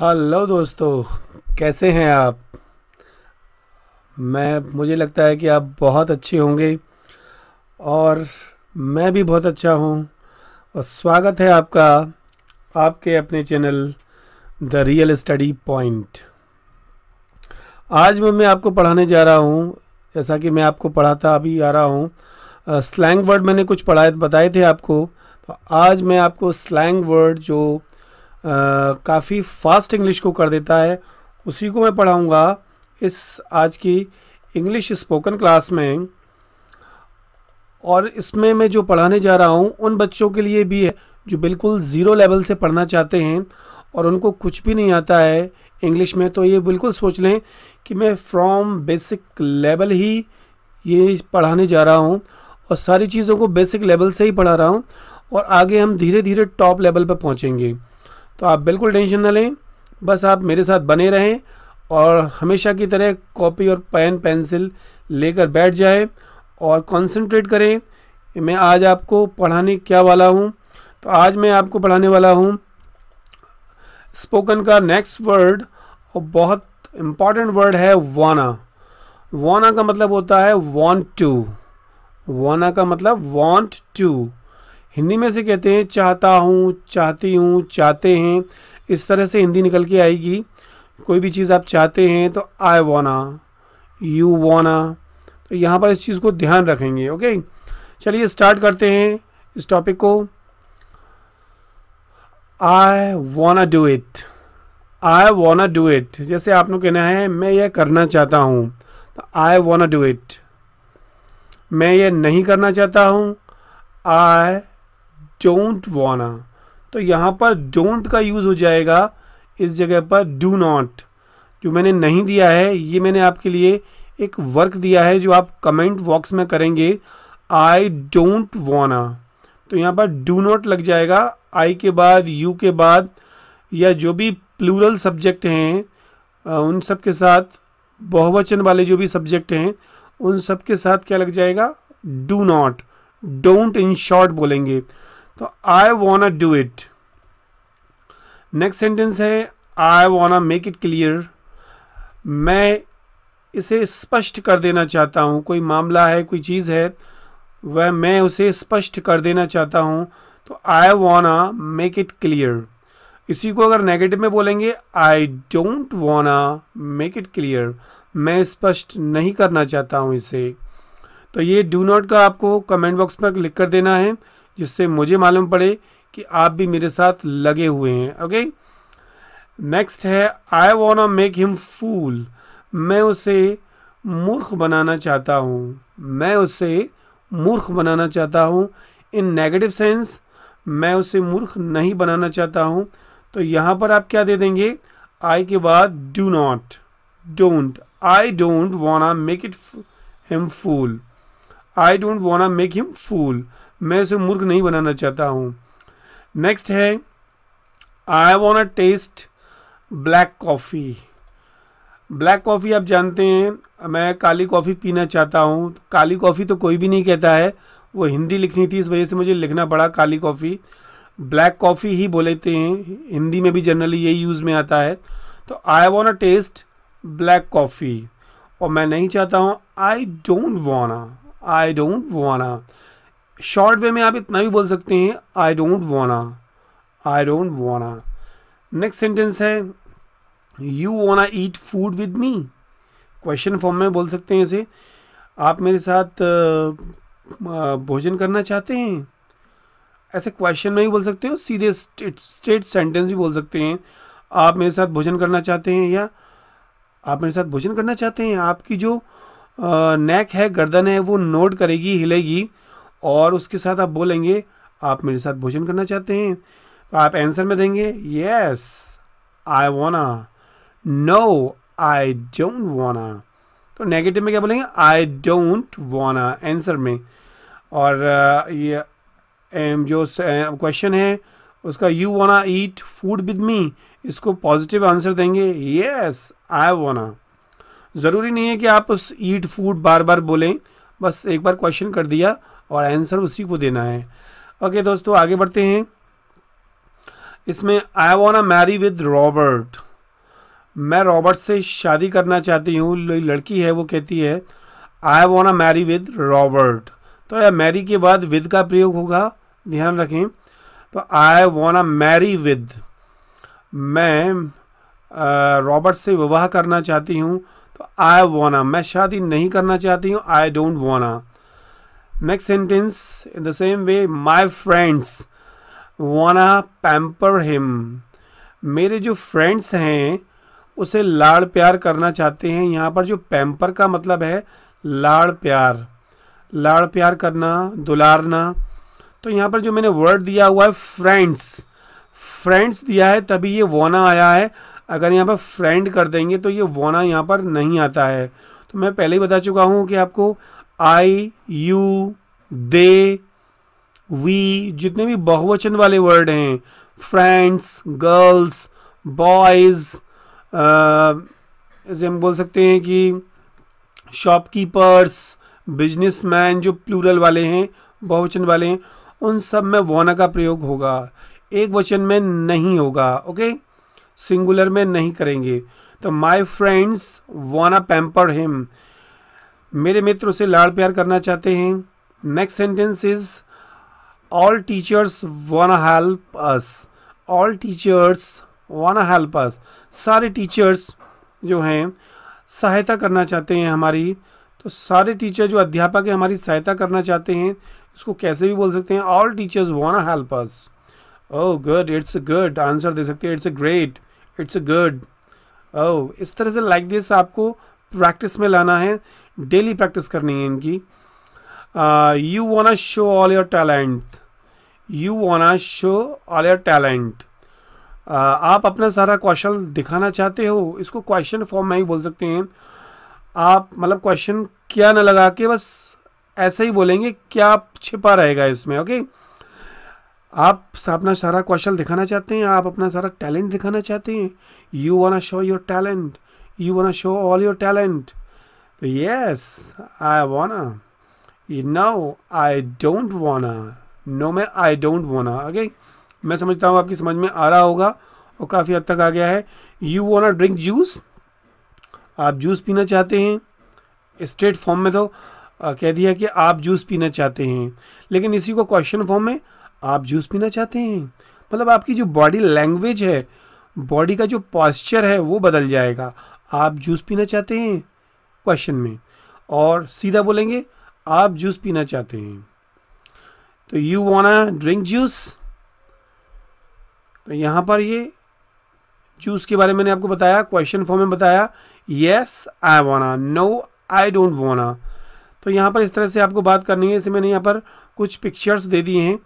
Hello दोस्तों कैसे हैं आप मैं मुझे लगता है कि आप बहुत अच्छे होंगे और मैं भी बहुत अच्छा हूं और स्वागत है आपका आपके अपने channel the real study point आज मैं आपको पढ़ाने जा रहा हूं जैसा कि मैं आपको पढ़ाता अभी आ रहा हूं स्लैंग वर्ड मैंने कुछ पढ़ाए बताए थे आपको तो आज मैं आपको स्लैंग वर्ड जो काफ़ी फास्ट इंग्लिश को कर देता है उसी को मैं पढ़ाऊँगा इस आज की इंग्लिश स्पोकन क्लास में और इसमें मैं जो पढ़ाने जा रहा हूँ उन बच्चों के लिए भी है जो बिल्कुल ज़ीरो लेवल से पढ़ना चाहते हैं और उनको कुछ भी नहीं आता है इंग्लिश में तो ये बिल्कुल सोच लें कि मैं फ्रॉम बेसिक लेवल ही ये पढ़ाने जा रहा हूँ और सारी चीज़ों को बेसिक लेवल से ही पढ़ा रहा हूँ और आगे हम धीरे धीरे टॉप लेवल पर पहुँचेंगे तो आप बिल्कुल टेंशन ना लें बस आप मेरे साथ बने रहें और हमेशा की तरह कॉपी और पेन पेंसिल लेकर बैठ जाए और कंसंट्रेट करें मैं आज आपको पढ़ाने क्या वाला हूँ तो आज मैं आपको पढ़ाने वाला हूँ स्पोकन का नेक्स्ट वर्ड और बहुत इम्पॉर्टेंट वर्ड है वाना वाना का मतलब होता है वॉन्ट टू वाना का मतलब वॉन्ट टू हिंदी में से कहते हैं चाहता हूँ चाहती हूँ चाहते हैं इस तरह से हिंदी निकल के आएगी कोई भी चीज़ आप चाहते हैं तो आई वाना यू वाना तो यहाँ पर इस चीज़ को ध्यान रखेंगे ओके चलिए स्टार्ट करते हैं इस टॉपिक को आई वाना डू इट आई वाना डू इट जैसे आप लोग कहना है मैं यह करना चाहता हूँ तो आई वाना डू इट मैं ये नहीं करना चाहता हूँ आई डोंट वाना तो यहाँ पर डोंट का यूज़ हो जाएगा इस जगह पर डू नॉट जो मैंने नहीं दिया है ये मैंने आपके लिए एक वर्क दिया है जो आप कमेंट बॉक्स में करेंगे आई डोंट वाना तो यहाँ पर डू नॉट लग जाएगा आई के बाद यू के बाद या जो भी प्लूरल सब्जेक्ट हैं उन सब के साथ बहुवचन वाले जो भी सब्जेक्ट हैं उन सब के साथ क्या लग जाएगा do not don't in short बोलेंगे तो I won't do it next sentence है I want make it clear मैं इसे स्पष्ट कर देना चाहता हूँ कोई मामला है कोई चीज़ है वह मैं उसे स्पष्ट कर देना चाहता हूँ तो I want make it clear इसी को अगर नेगेटिव में बोलेंगे I don't want make it clear मैं स्पष्ट नहीं करना चाहता हूँ इसे तो ये डू नॉट का आपको कमेंट बॉक्स में लिख कर देना है जिससे मुझे मालूम पड़े कि आप भी मेरे साथ लगे हुए हैं ओके नेक्स्ट है I want make him fool मैं उसे मूर्ख बनाना चाहता हूँ मैं उसे मूर्ख बनाना चाहता हूँ इन नेगेटिव सेंस मैं उसे मूर्ख नहीं बनाना चाहता हूँ तो यहाँ पर आप क्या दे देंगे आई के बाद do not don't I don't wanna make it him fool I don't wanna make him fool मैं उसे मूर्ख नहीं बनाना चाहता हूँ नेक्स्ट है I want taste black coffee black coffee आप जानते हैं मैं काली कॉफ़ी पीना चाहता हूँ काली कॉफ़ी तो कोई भी नहीं कहता है वो हिंदी लिखनी थी इस वजह से मुझे लिखना पड़ा काली कॉफ़ी ब्लैक कॉफ़ी ही बोलेते हैं हिंदी में भी जनरली यही यूज़ में आता है तो I want taste black coffee और मैं नहीं चाहता हूँ I don't wanna I don't वाना शॉर्ट वे में आप इतना भी बोल सकते हैं I don't wanna I don't wanna next sentence है you wanna eat food with me question form में बोल सकते हैं इसे आप मेरे साथ भोजन करना चाहते हैं ऐसे क्वेश्चन में भी बोल सकते हैं सीधे स्टेट सेंटेंस भी बोल सकते हैं आप मेरे साथ भोजन करना चाहते हैं या आप मेरे साथ भोजन करना चाहते हैं आपकी जो नेक है गर्दन है वो नोट करेगी हिलेगी और उसके साथ आप बोलेंगे आप मेरे साथ भोजन करना चाहते हैं तो आप आंसर में देंगे यस आई वाना नो आई डोंट वाना तो नेगेटिव में क्या बोलेंगे आई डोंट वाना आंसर में और ये जो क्वेश्चन है उसका you wanna eat food with me इसको पॉजिटिव आंसर देंगे यस आई वाना ज़रूरी नहीं है कि आप उस ईट फूड बार बार बोलें बस एक बार क्वेश्चन कर दिया और आंसर उसी को देना है ओके दोस्तों आगे बढ़ते हैं इसमें I want marry with Robert मैं रॉबर्ट से शादी करना चाहती हूँ लड़की है वो कहती है I want marry with Robert तो यह मैरी के बाद विद का प्रयोग होगा ध्यान रखें तो आई वॉन्ट मैरी विद मैं रॉबर्ट से विवाह करना चाहती हूँ तो आई वॉन्ट मैं शादी नहीं करना चाहती हूँ I don't want next sentence in the same way my friends wanna pamper him मेरे जो फ्रेंड्स हैं उसे लाड़ प्यार करना चाहते हैं यहाँ पर जो पैम्पर का मतलब है लाड़ प्यार लाड़ प्यार करना दुलारना तो यहाँ पर जो मैंने वर्ड दिया हुआ है फ्रेंड्स फ्रेंड्स दिया है तभी ये वोना आया है अगर यहाँ पर फ्रेंड कर देंगे तो ये वोना यहाँ पर नहीं आता है तो मैं पहले ही बता चुका हूँ कि आपको आई यू दे वी जितने भी बहुवचन वाले वर्ड हैं फ्रेंड्स गर्ल्स बॉयज़ जैसे हम बोल सकते हैं कि शॉपकीपर्स बिजनेसमैन जो प्लूरल वाले हैं बहुवचन वाले हैं उन सब में वोना का प्रयोग होगा एक वचन में नहीं होगा ओके सिंगुलर में नहीं करेंगे तो my friends wanna pamper him मेरे मित्रों से लाड़ प्यार करना चाहते हैं next sentence is all teachers want help us all teachers want help us सारे टीचर्स जो हैं सहायता करना चाहते हैं हमारी तो सारे टीचर जो अध्यापक हैं हमारी सहायता करना चाहते हैं इसको कैसे भी बोल सकते हैं all teachers want help us oh good it's a good answer दे सकते हैं it's a great it's a good oh इस तरह से लाइक like दिस आपको प्रैक्टिस में लाना है डेली प्रैक्टिस करनी है इनकी you want show all your talent you wanna show all your talent आप अपना सारा क्वेश्चन दिखाना चाहते हो इसको क्वेश्चन फॉर्म में ही बोल सकते हैं आप मतलब क्वेश्चन क्या ना लगा के बस ऐसे ही बोलेंगे क्या छिपा रहेगा इसमें ओके आप अपना सारा क्वेश्चन दिखाना चाहते हैं आप अपना सारा टैलेंट दिखाना चाहते हैं you wanna show your talent you wanna show all your talent तो yes I wanna. You know I don't wanna. No, मैं I don't wanna. Okay? मैं समझता हूँ आपकी समझ में आ रहा होगा और काफ़ी हद तक आ गया है यू वाना ड्रिंक जूस आप जूस पीना चाहते हैं स्ट्रेट फॉर्म में तो कह दिया कि आप जूस पीना चाहते हैं लेकिन इसी को क्वेश्चन फॉर्म में आप जूस पीना चाहते हैं मतलब आपकी जो बॉडी लैंग्वेज है बॉडी का जो पॉस्चर है वो बदल जाएगा आप जूस पीना चाहते हैं क्वेश्चन में और सीधा बोलेंगे आप जूस पीना चाहते हैं तो यू वाना ड्रिंक जूस तो यहाँ पर ये जूस के बारे में मैंने आपको बताया क्वेश्चन फॉर्म में बताया येस आई वाना नो आई डोंट वाना तो यहाँ पर इस तरह से आपको बात करनी है इसे मैंने यहाँ पर कुछ पिक्चर्स दे दिए हैं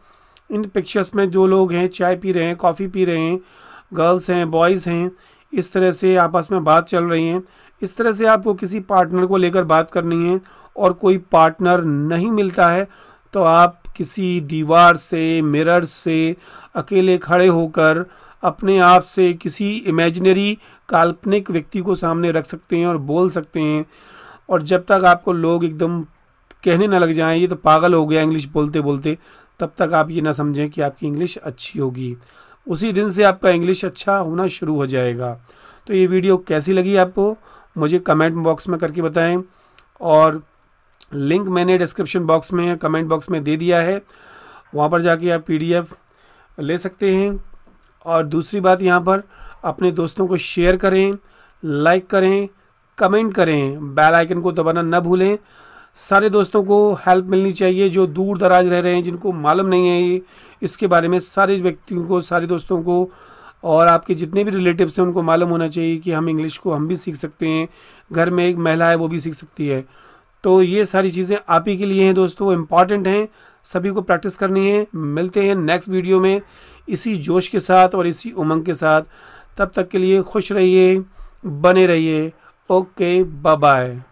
इन पिक्चर्स में जो लोग हैं चाय पी रहे हैं कॉफ़ी पी रहे हैं गर्ल्स हैं बॉयज़ हैं इस तरह से आपस में बात चल रही है इस तरह से आपको किसी पार्टनर को लेकर बात करनी है और कोई पार्टनर नहीं मिलता है तो आप किसी दीवार से मिरर से अकेले खड़े होकर अपने आप से किसी इमेजिनरी काल्पनिक व्यक्ति को सामने रख सकते हैं और बोल सकते हैं और जब तक आपको लोग एकदम कहने ना लग जाएं ये तो पागल हो गया इंग्लिश बोलते बोलते तब तक आप ये ना समझें कि आपकी इंग्लिश अच्छी होगी उसी दिन से आपका इंग्लिश अच्छा होना शुरू हो जाएगा तो ये वीडियो कैसी लगी आपको मुझे कमेंट बॉक्स में करके बताएं और लिंक मैंने डिस्क्रिप्शन बॉक्स में कमेंट बॉक्स में दे दिया है वहाँ पर जाके आप पीडीएफ ले सकते हैं और दूसरी बात यहाँ पर अपने दोस्तों को शेयर करें लाइक करें कमेंट करें बेल आइकन को दबाना न भूलें सारे दोस्तों को हेल्प मिलनी चाहिए जो दूर दराज रह रहे हैं जिनको मालूम नहीं है ये इसके बारे में सारे व्यक्तियों को सारे दोस्तों को और आपके जितने भी रिलेटिव्स हैं उनको मालूम होना चाहिए कि हम इंग्लिश को हम भी सीख सकते हैं घर में एक महिला है वो भी सीख सकती है तो ये सारी चीज़ें आप ही के लिए हैं दोस्तों इम्पॉर्टेंट हैं सभी को प्रैक्टिस करनी है मिलते हैं नेक्स्ट वीडियो में इसी जोश के साथ और इसी उमंग के साथ तब तक के लिए खुश रहिए बने रहिए ओके बाय बाय